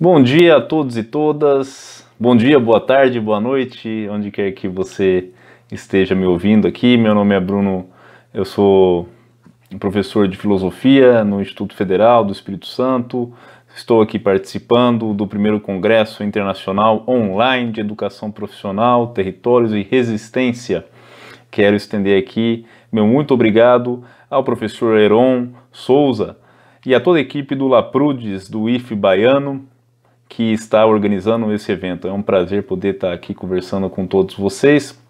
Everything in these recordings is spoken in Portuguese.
Bom dia a todos e todas. Bom dia, boa tarde, boa noite, onde quer que você esteja me ouvindo aqui. Meu nome é Bruno, eu sou professor de filosofia no Instituto Federal do Espírito Santo. Estou aqui participando do primeiro Congresso Internacional Online de Educação Profissional, Territórios e Resistência. Quero estender aqui meu muito obrigado ao professor Heron Souza e a toda a equipe do Laprudes, do IF Baiano, que está organizando esse evento. É um prazer poder estar aqui conversando com todos vocês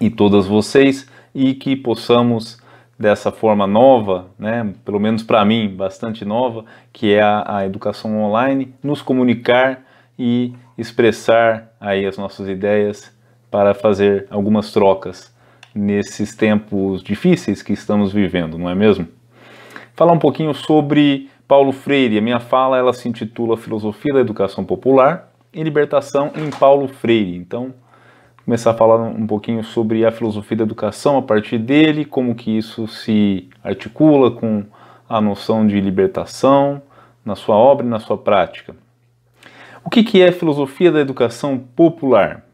e todas vocês e que possamos dessa forma nova, né, pelo menos para mim, bastante nova, que é a, a, educação online, nos comunicar e expressar aí as nossas ideias para fazer algumas trocas nesses tempos difíceis que estamos vivendo, não é mesmo? Falar um pouquinho sobre Paulo Freire. A minha fala ela se intitula Filosofia da Educação Popular e Libertação em Paulo Freire. Então, começar a falar um pouquinho sobre a filosofia da educação a partir dele, como que isso se articula com a noção de libertação na sua obra e na sua prática. O que, que é filosofia da educação popular?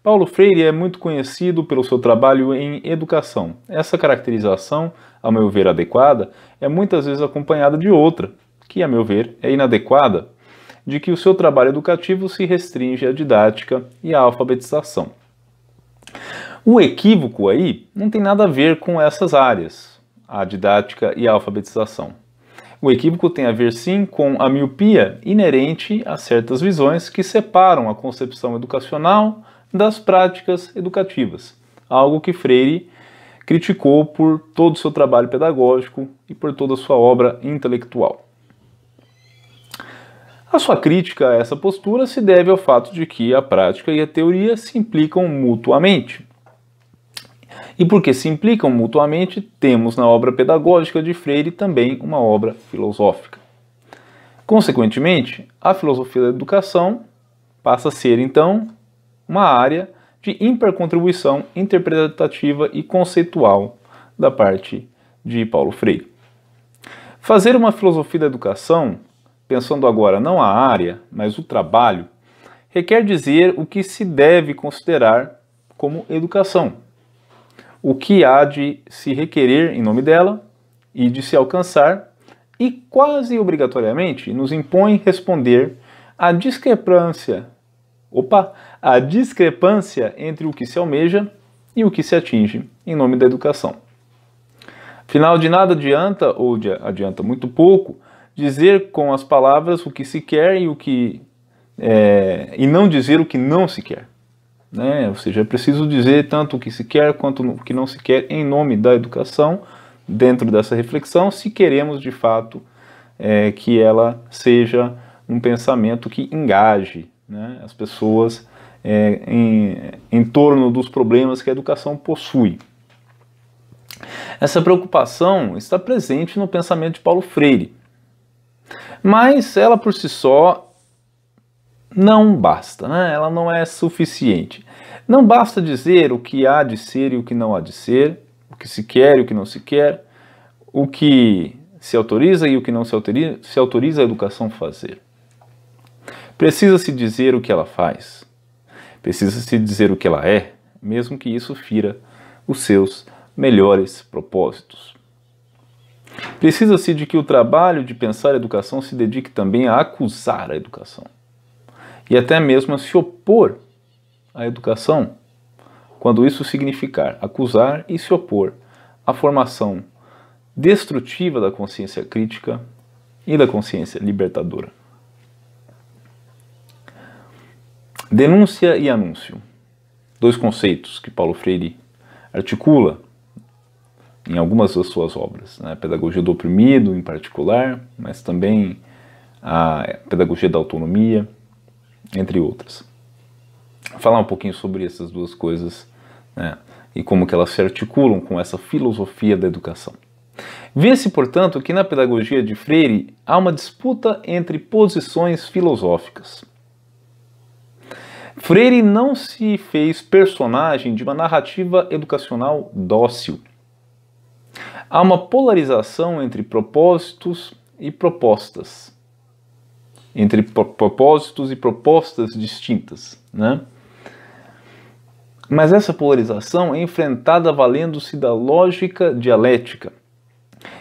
Paulo Freire é muito conhecido pelo seu trabalho em educação. Essa caracterização a meu ver adequada, é muitas vezes acompanhada de outra, que a meu ver é inadequada, de que o seu trabalho educativo se restringe à didática e à alfabetização. O equívoco aí não tem nada a ver com essas áreas, a didática e a alfabetização. O equívoco tem a ver sim com a miopia inerente a certas visões que separam a concepção educacional das práticas educativas, algo que Freire criticou por todo o seu trabalho pedagógico e por toda a sua obra intelectual. A sua crítica a essa postura se deve ao fato de que a prática e a teoria se implicam mutuamente. E porque se implicam mutuamente, temos na obra pedagógica de Freire também uma obra filosófica. Consequentemente, a filosofia da educação passa a ser então uma área de hipercontribuição interpretativa e conceitual da parte de Paulo Freire. Fazer uma filosofia da educação, pensando agora não a área, mas o trabalho, requer dizer o que se deve considerar como educação, o que há de se requerer em nome dela e de se alcançar, e quase obrigatoriamente nos impõe responder à discrepância, opa, a discrepância entre o que se almeja e o que se atinge, em nome da educação. Afinal, de nada adianta, ou de adianta muito pouco, dizer com as palavras o que se quer e o que é, e não dizer o que não se quer. Né? Ou seja, é preciso dizer tanto o que se quer quanto o que não se quer em nome da educação, dentro dessa reflexão, se queremos de fato é, que ela seja um pensamento que engaje né? as pessoas é, em, em torno dos problemas que a educação possui. Essa preocupação está presente no pensamento de Paulo Freire, mas ela por si só não basta, né? ela não é suficiente. Não basta dizer o que há de ser e o que não há de ser, o que se quer e o que não se quer, o que se autoriza e o que não se autoriza, se autoriza a educação fazer. Precisa-se dizer o que ela faz, Precisa se dizer o que ela é, mesmo que isso fira os seus melhores propósitos. Precisa-se de que o trabalho de pensar a educação se dedique também a acusar a educação e até mesmo a se opor à educação, quando isso significar acusar e se opor à formação destrutiva da consciência crítica e da consciência libertadora. Denúncia e anúncio. Dois conceitos que Paulo Freire articula em algumas das suas obras. Né? A pedagogia do oprimido, em particular, mas também a pedagogia da autonomia, entre outras. Vou falar um pouquinho sobre essas duas coisas né? e como que elas se articulam com essa filosofia da educação. Vê-se, portanto, que na pedagogia de Freire há uma disputa entre posições filosóficas Freire não se fez personagem de uma narrativa educacional dócil. Há uma polarização entre propósitos e propostas. Entre propósitos e propostas distintas. Né? Mas essa polarização é enfrentada valendo-se da lógica dialética,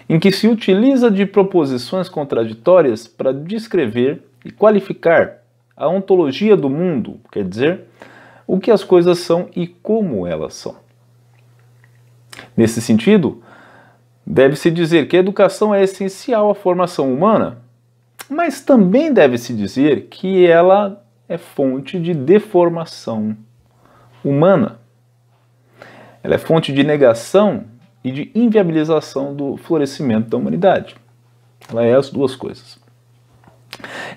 em que se utiliza de proposições contraditórias para descrever e qualificar a ontologia do mundo, quer dizer, o que as coisas são e como elas são. Nesse sentido, deve-se dizer que a educação é essencial à formação humana, mas também deve-se dizer que ela é fonte de deformação humana. Ela é fonte de negação e de inviabilização do florescimento da humanidade. Ela é as duas coisas.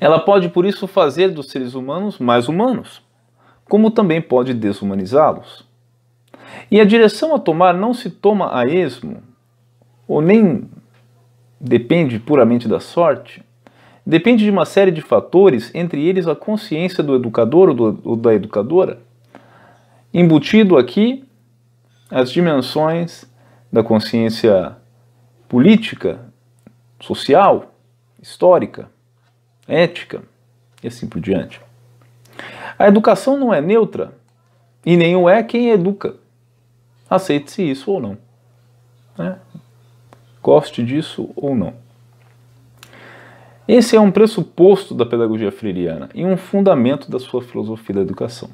Ela pode, por isso, fazer dos seres humanos mais humanos, como também pode desumanizá-los. E a direção a tomar não se toma a esmo, ou nem depende puramente da sorte, depende de uma série de fatores, entre eles a consciência do educador ou, do, ou da educadora, embutido aqui as dimensões da consciência política, social, histórica, ética e assim por diante. A educação não é neutra e nem o é quem educa. Aceite-se isso ou não. Né? Goste disso ou não. Esse é um pressuposto da pedagogia freiriana e um fundamento da sua filosofia da educação.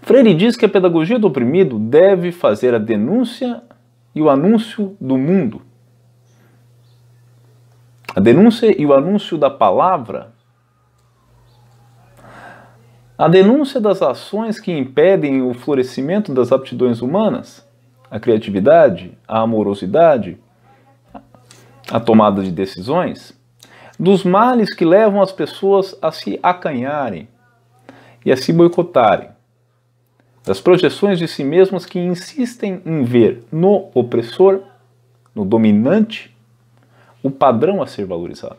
Freire diz que a pedagogia do oprimido deve fazer a denúncia e o anúncio do mundo, a denúncia e o anúncio da palavra. A denúncia das ações que impedem o florescimento das aptidões humanas, a criatividade, a amorosidade, a tomada de decisões, dos males que levam as pessoas a se acanharem e a se boicotarem, das projeções de si mesmas que insistem em ver no opressor, no dominante, o padrão a ser valorizado.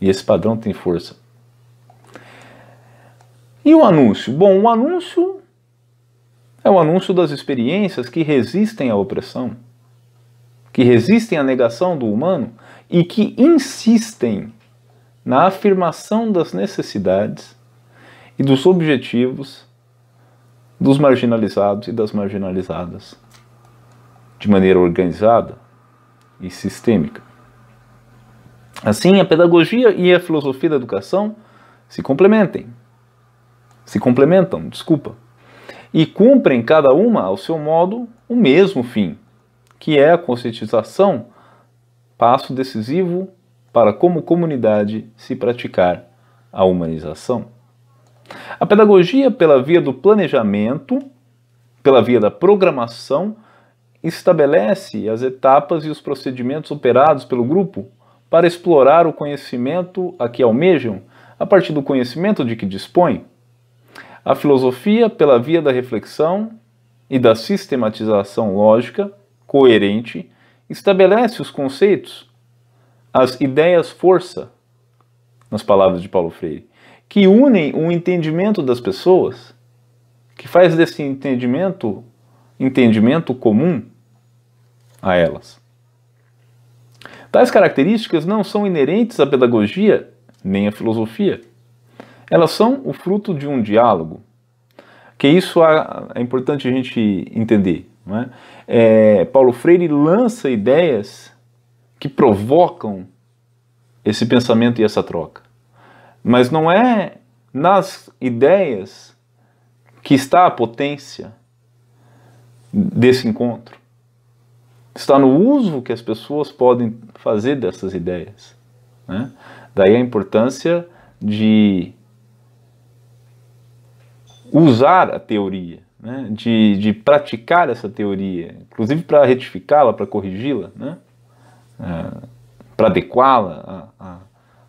E esse padrão tem força. E o anúncio? Bom, o anúncio é o anúncio das experiências que resistem à opressão, que resistem à negação do humano e que insistem na afirmação das necessidades e dos objetivos dos marginalizados e das marginalizadas de maneira organizada, e sistêmica. Assim, a pedagogia e a filosofia da educação se complementem. Se complementam, desculpa. E cumprem cada uma, ao seu modo, o mesmo fim, que é a conscientização, passo decisivo para como comunidade se praticar a humanização. A pedagogia pela via do planejamento, pela via da programação estabelece as etapas e os procedimentos operados pelo grupo para explorar o conhecimento a que almejam a partir do conhecimento de que dispõe. A filosofia, pela via da reflexão e da sistematização lógica coerente, estabelece os conceitos, as ideias-força, nas palavras de Paulo Freire, que unem o entendimento das pessoas, que faz desse entendimento entendimento comum a elas. Tais características não são inerentes à pedagogia nem à filosofia. Elas são o fruto de um diálogo. Que isso é importante a gente entender. É? É, Paulo Freire lança ideias que provocam esse pensamento e essa troca. Mas não é nas ideias que está a potência desse encontro está no uso que as pessoas podem fazer dessas ideias. Né? Daí a importância de usar a teoria, né? de, de praticar essa teoria, inclusive para retificá-la, para corrigi-la, né? é, para adequá-la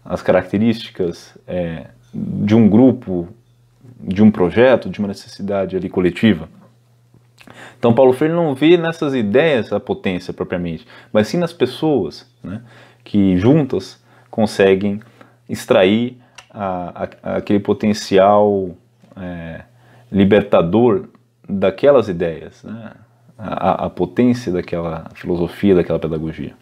às características é, de um grupo, de um projeto, de uma necessidade ali coletiva. Então, Paulo Freire não vê nessas ideias a potência propriamente, mas sim nas pessoas né, que juntas conseguem extrair a, a, aquele potencial é, libertador daquelas ideias, né, a, a potência daquela filosofia, daquela pedagogia.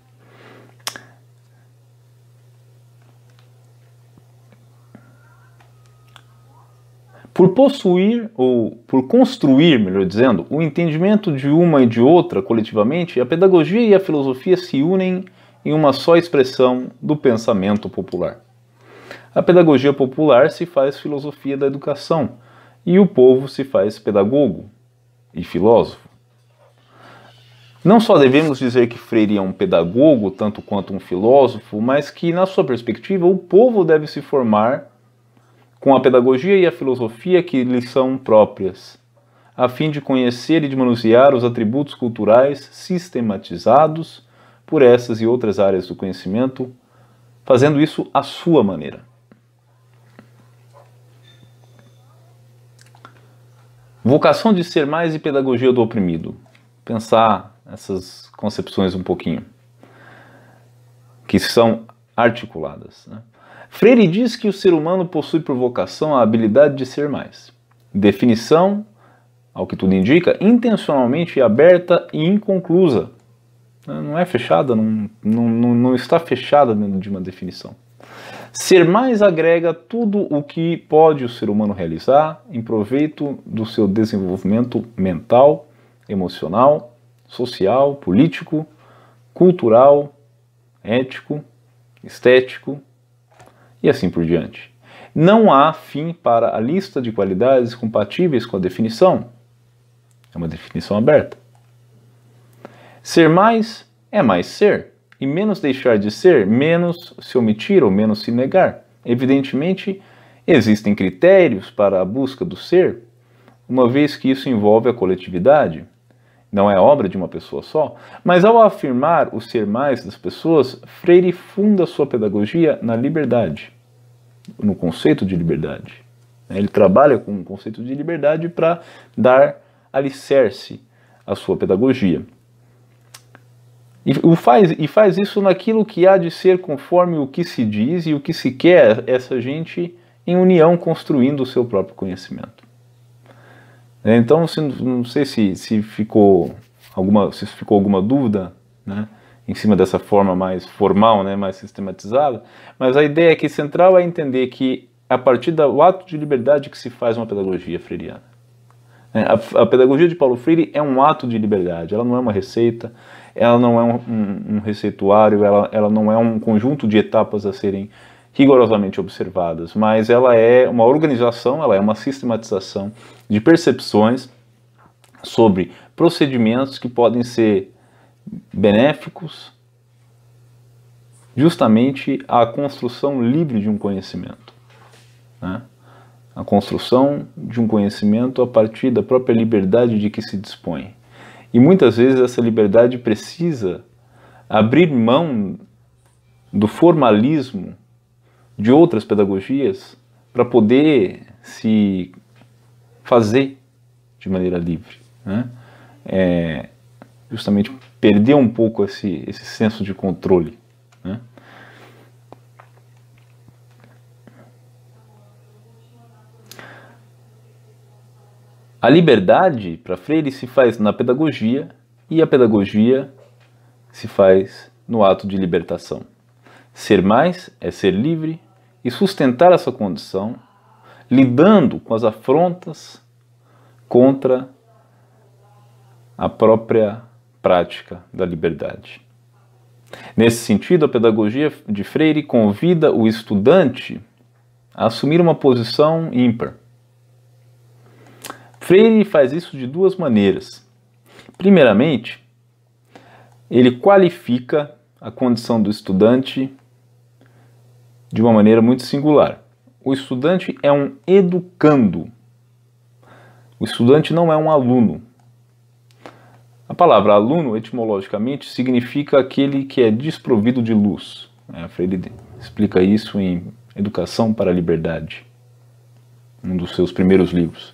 Por possuir, ou por construir, melhor dizendo, o entendimento de uma e de outra coletivamente, a pedagogia e a filosofia se unem em uma só expressão do pensamento popular. A pedagogia popular se faz filosofia da educação e o povo se faz pedagogo e filósofo. Não só devemos dizer que Freire é um pedagogo tanto quanto um filósofo, mas que, na sua perspectiva, o povo deve se formar com a pedagogia e a filosofia que lhes são próprias, a fim de conhecer e de manusear os atributos culturais sistematizados por essas e outras áreas do conhecimento, fazendo isso à sua maneira. Vocação de ser mais e pedagogia do oprimido. Pensar essas concepções um pouquinho, que são articuladas. Né? Freire diz que o ser humano possui por vocação a habilidade de ser mais. Definição, ao que tudo indica, intencionalmente aberta e inconclusa. Não é fechada, não, não, não está fechada dentro de uma definição. Ser mais agrega tudo o que pode o ser humano realizar em proveito do seu desenvolvimento mental, emocional, social, político, cultural, ético, estético, e assim por diante. Não há fim para a lista de qualidades compatíveis com a definição. É uma definição aberta. Ser mais é mais ser, e menos deixar de ser, menos se omitir ou menos se negar. Evidentemente, existem critérios para a busca do ser, uma vez que isso envolve a coletividade não é obra de uma pessoa só, mas ao afirmar o ser mais das pessoas, Freire funda sua pedagogia na liberdade no conceito de liberdade. Né? Ele trabalha com o conceito de liberdade para dar alicerce à sua pedagogia. E faz, e faz isso naquilo que há de ser conforme o que se diz e o que se quer essa gente em união construindo o seu próprio conhecimento. Né? Então, não sei se, se ficou alguma se ficou alguma dúvida, né? em cima dessa forma mais formal, né, mais sistematizada, mas a ideia que central é entender que a partir do ato de liberdade que se faz uma pedagogia freiriana. É, a, a pedagogia de Paulo Freire é um ato de liberdade, ela não é uma receita, ela não é um, um, um receituário, ela, ela não é um conjunto de etapas a serem rigorosamente observadas, mas ela é uma organização, ela é uma sistematização de percepções sobre procedimentos que podem ser benéficos justamente à construção livre de um conhecimento. Né? A construção de um conhecimento a partir da própria liberdade de que se dispõe. E muitas vezes essa liberdade precisa abrir mão do formalismo de outras pedagogias para poder se fazer de maneira livre. Né? É, justamente perder um pouco esse, esse senso de controle. Né? A liberdade para Freire se faz na pedagogia e a pedagogia se faz no ato de libertação. Ser mais é ser livre e sustentar essa condição, lidando com as afrontas contra a própria prática da liberdade. Nesse sentido, a pedagogia de Freire convida o estudante a assumir uma posição ímpar. Freire faz isso de duas maneiras. Primeiramente, ele qualifica a condição do estudante de uma maneira muito singular. O estudante é um educando. O estudante não é um aluno. A palavra aluno, etimologicamente, significa aquele que é desprovido de luz. É, Freire explica isso em Educação para a Liberdade, um dos seus primeiros livros.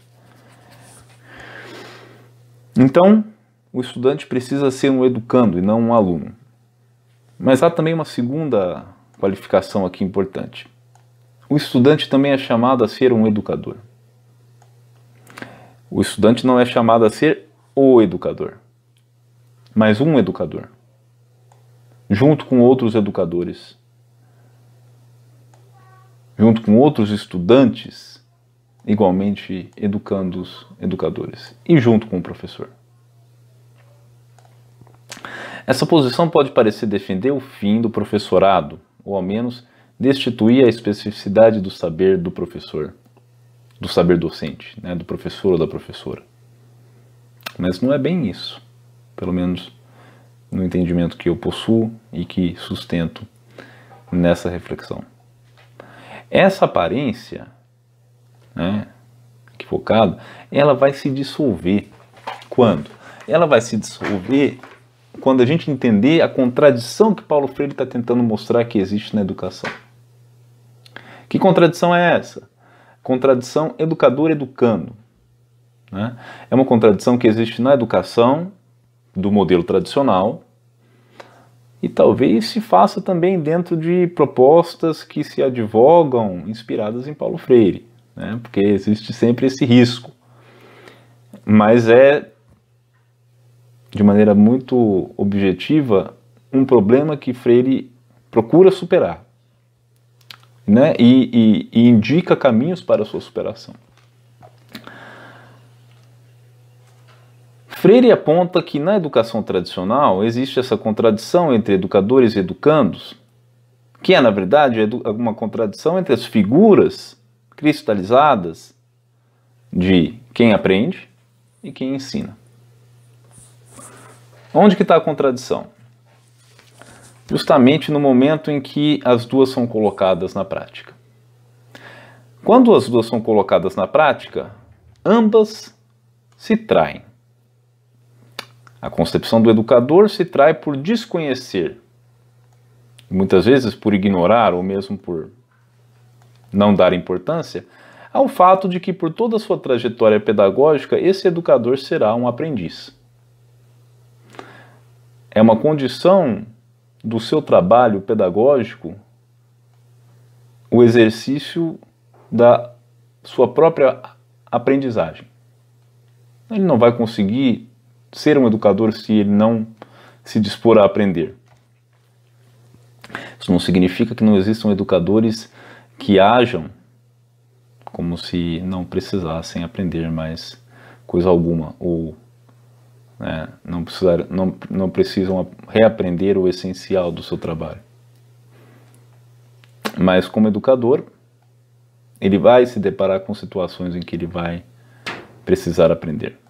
Então, o estudante precisa ser um educando e não um aluno. Mas há também uma segunda qualificação aqui importante. O estudante também é chamado a ser um educador. O estudante não é chamado a ser o educador. Mais um educador, junto com outros educadores, junto com outros estudantes, igualmente educando os educadores, e junto com o professor. Essa posição pode parecer defender o fim do professorado, ou ao menos destituir a especificidade do saber do professor, do saber docente, né, do professor ou da professora. Mas não é bem isso pelo menos no entendimento que eu possuo e que sustento nessa reflexão. Essa aparência, né, equivocada, ela vai se dissolver. Quando? Ela vai se dissolver quando a gente entender a contradição que Paulo Freire está tentando mostrar que existe na educação. Que contradição é essa? Contradição educador educando. Né? É uma contradição que existe na educação do modelo tradicional e talvez se faça também dentro de propostas que se advogam inspiradas em Paulo Freire, né? porque existe sempre esse risco. Mas é, de maneira muito objetiva, um problema que Freire procura superar né? e, e, e indica caminhos para a sua superação. Freire aponta que na educação tradicional existe essa contradição entre educadores e educandos, que é, na verdade, uma contradição entre as figuras cristalizadas de quem aprende e quem ensina. Onde que está a contradição? Justamente no momento em que as duas são colocadas na prática. Quando as duas são colocadas na prática, ambas se traem. A concepção do educador se trai por desconhecer, muitas vezes por ignorar ou mesmo por não dar importância, ao fato de que por toda a sua trajetória pedagógica esse educador será um aprendiz. É uma condição do seu trabalho pedagógico o exercício da sua própria aprendizagem. Ele não vai conseguir ser um educador se ele não se dispor a aprender. Isso não significa que não existam educadores que hajam como se não precisassem aprender mais coisa alguma ou né, não, precisar, não, não precisam reaprender o essencial do seu trabalho. Mas como educador, ele vai se deparar com situações em que ele vai precisar aprender.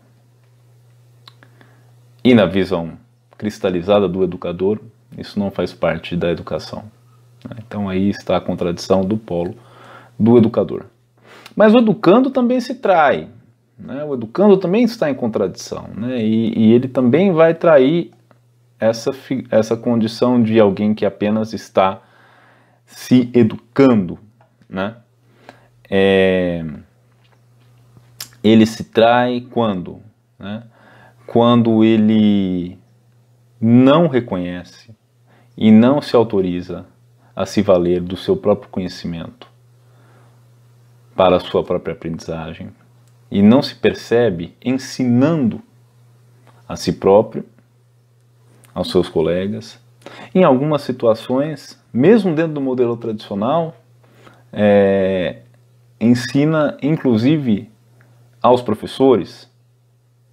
E na visão cristalizada do educador, isso não faz parte da educação. Né? Então aí está a contradição do polo do educador. Mas o educando também se trai. Né? O educando também está em contradição. Né? E, e, ele também vai trair essa, essa condição de alguém que apenas está se educando. Né? É, ele se trai quando? Né? quando ele não reconhece e não se autoriza a se valer do seu próprio conhecimento para a sua própria aprendizagem e não se percebe ensinando a si próprio, aos seus colegas. Em algumas situações, mesmo dentro do modelo tradicional, é, ensina inclusive aos professores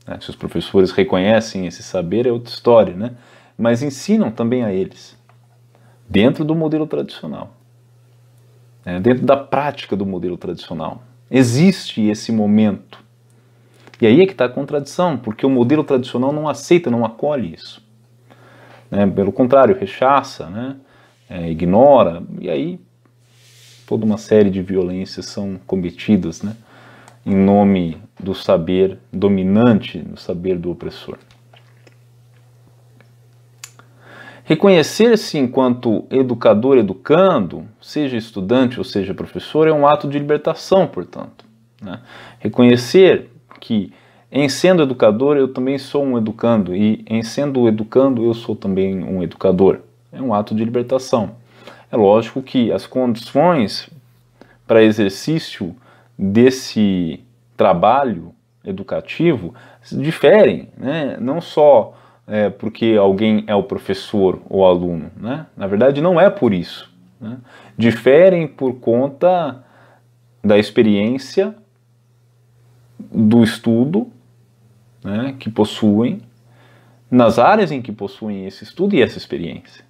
né? Se os professores reconhecem esse saber, é outra história, né? mas ensinam também a eles, dentro do modelo tradicional, né? dentro da prática do modelo tradicional. Existe esse momento. E aí é que está a contradição, porque o modelo tradicional não aceita, não acolhe isso. Né? Pelo contrário, rechaça, né? É, ignora, e aí toda uma série de violências são cometidas, né? em nome do saber dominante, do saber do opressor. Reconhecer-se enquanto educador educando, seja estudante ou seja professor, é um ato de libertação, portanto. Né? Reconhecer que em sendo educador eu também sou um educando e em sendo educando eu sou também um educador. É um ato de libertação. É lógico que as condições para exercício desse trabalho educativo diferem, né? não só é, porque alguém é o professor ou aluno, né? na verdade não é por isso. Né? Diferem por conta da experiência, do estudo né, que possuem, nas áreas em que possuem esse estudo e essa experiência.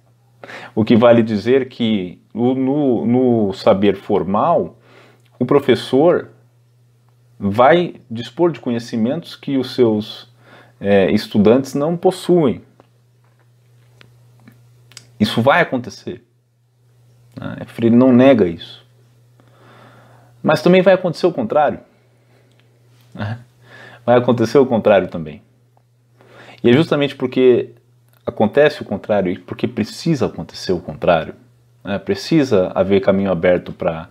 O que vale dizer que no, no saber formal, o professor vai dispor de conhecimentos que os seus é, estudantes não possuem. Isso vai acontecer. Né? É, Freire não nega isso. Mas também vai acontecer o contrário. Né? Vai acontecer o contrário também. E é justamente porque acontece o contrário e porque precisa acontecer o contrário. Né? Precisa haver caminho aberto para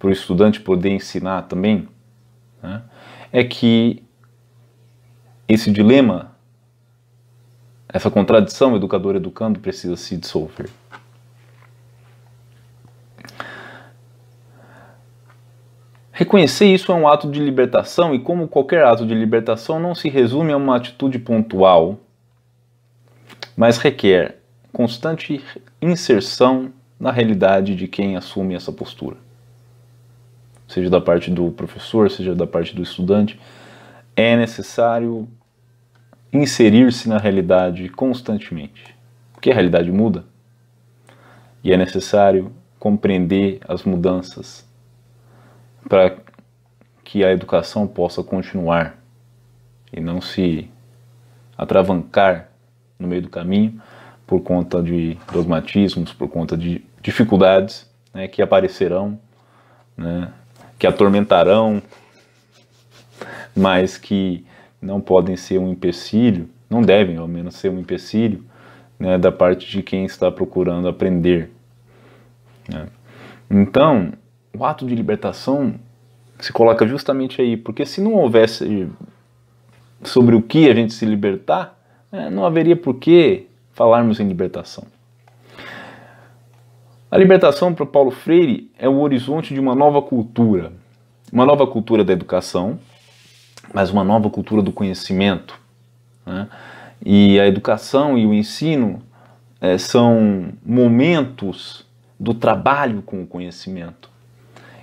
para o estudante poder ensinar também, né, é que esse dilema, essa contradição educador-educando precisa se dissolver. Reconhecer isso é um ato de libertação e, como qualquer ato de libertação, não se resume a uma atitude pontual, mas requer constante inserção na realidade de quem assume essa postura seja da parte do professor, seja da parte do estudante, é necessário inserir-se na realidade constantemente, porque a realidade muda e é necessário compreender as mudanças para que a educação possa continuar e não se atravancar no meio do caminho por conta de dogmatismos, por conta de dificuldades né, que aparecerão né, que atormentarão, mas que não podem ser um empecilho, não devem ao menos ser um empecilho, né, da parte de quem está procurando aprender. Né? Então, o ato de libertação se coloca justamente aí, porque se não houvesse sobre o que a gente se libertar, né, não haveria por que falarmos em libertação. A libertação para Paulo Freire é o horizonte de uma nova cultura, uma nova cultura da educação, mas uma nova cultura do conhecimento. Né? E a educação e o ensino é, são momentos do trabalho com o conhecimento.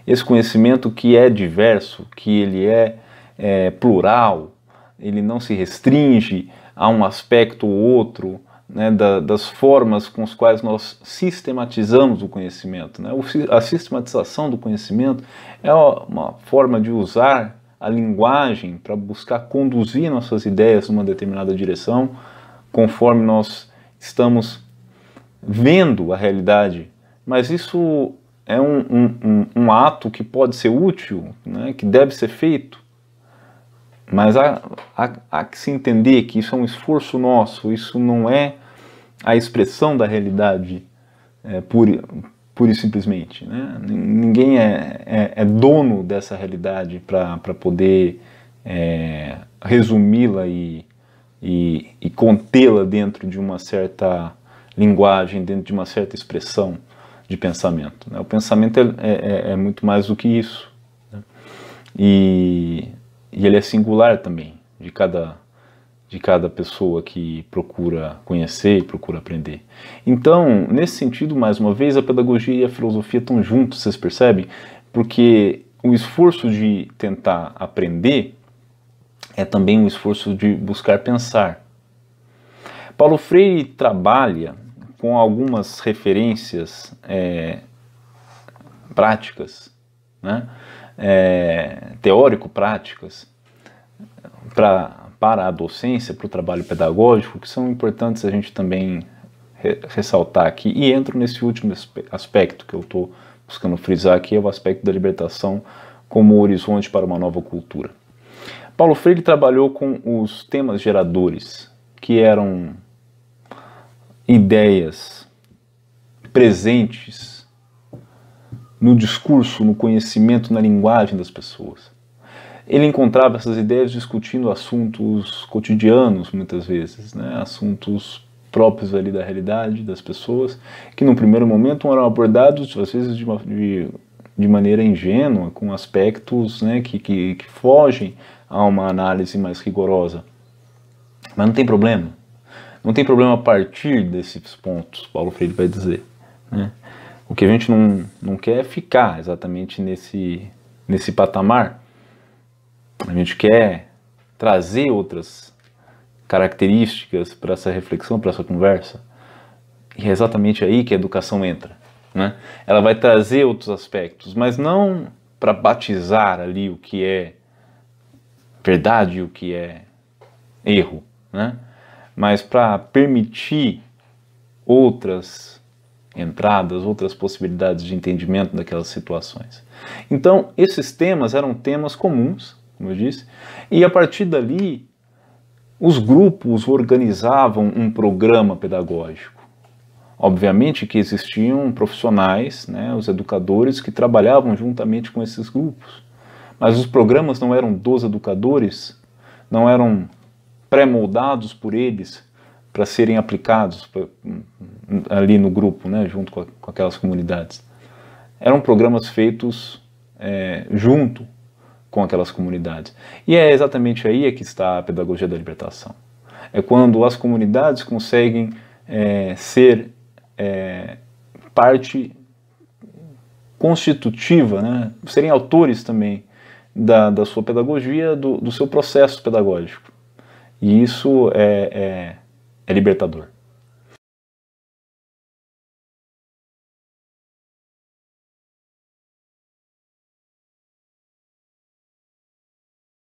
Esse conhecimento que é diverso, que ele é, é plural, ele não se restringe a um aspecto ou outro, né, da, das formas com as quais nós sistematizamos o conhecimento. Né? A sistematização do conhecimento é uma forma de usar a linguagem para buscar conduzir nossas ideias numa determinada direção, conforme nós estamos vendo a realidade. Mas isso é um, um, um, um ato que pode ser útil, né, que deve ser feito mas há, há, há, que se entender que isso é um esforço nosso, isso não é a expressão da realidade é, pura, pura e simplesmente. Né? Ninguém é, é, é dono dessa realidade para poder é, resumi-la e, e, e contê-la dentro de uma certa linguagem, dentro de uma certa expressão de pensamento. Né? O pensamento é, é, é muito mais do que isso. Né? E e ele é singular também de cada de cada pessoa que procura conhecer e procura aprender. Então, nesse sentido, mais uma vez, a pedagogia e a filosofia estão juntos, vocês percebem? Porque o esforço de tentar aprender é também um esforço de buscar pensar. Paulo Freire trabalha com algumas referências é, práticas, né? é, teórico-práticas para, para a docência, para o trabalho pedagógico, que são importantes a gente também re, ressaltar aqui. E entro nesse último aspecto que eu estou buscando frisar aqui, é o aspecto da libertação como horizonte para uma nova cultura. Paulo Freire trabalhou com os temas geradores, que eram ideias presentes no discurso, no conhecimento, na linguagem das pessoas. Ele encontrava essas ideias discutindo assuntos cotidianos, muitas vezes, né? assuntos próprios ali da realidade das pessoas, que no primeiro momento eram abordados, às vezes, de, uma, de, de maneira ingênua, com aspectos né, que, que, que fogem a uma análise mais rigorosa. Mas não tem problema. Não tem problema a partir desses pontos, Paulo Freire vai dizer. Né? O que a gente não, não quer é ficar exatamente nesse, nesse patamar. A gente quer trazer outras características para essa reflexão, para essa conversa. E é exatamente aí que a educação entra. Né? Ela vai trazer outros aspectos, mas não para batizar ali o que é verdade e o que é erro, né? mas para permitir outras entradas, outras possibilidades de entendimento daquelas situações. Então, esses temas eram temas comuns, como eu disse, e a partir dali os grupos organizavam um programa pedagógico. Obviamente que existiam profissionais, né, os educadores, que trabalhavam juntamente com esses grupos. Mas os programas não eram dos educadores, não eram pré-moldados por eles, para serem aplicados pra, ali no grupo, né, junto com, a, com, aquelas comunidades. Eram programas feitos é, junto com aquelas comunidades. E é exatamente aí é que está a pedagogia da libertação. É quando as comunidades conseguem é, ser é, parte constitutiva, né? serem autores também da, da sua pedagogia, do, do seu processo pedagógico. E isso é, é é libertador.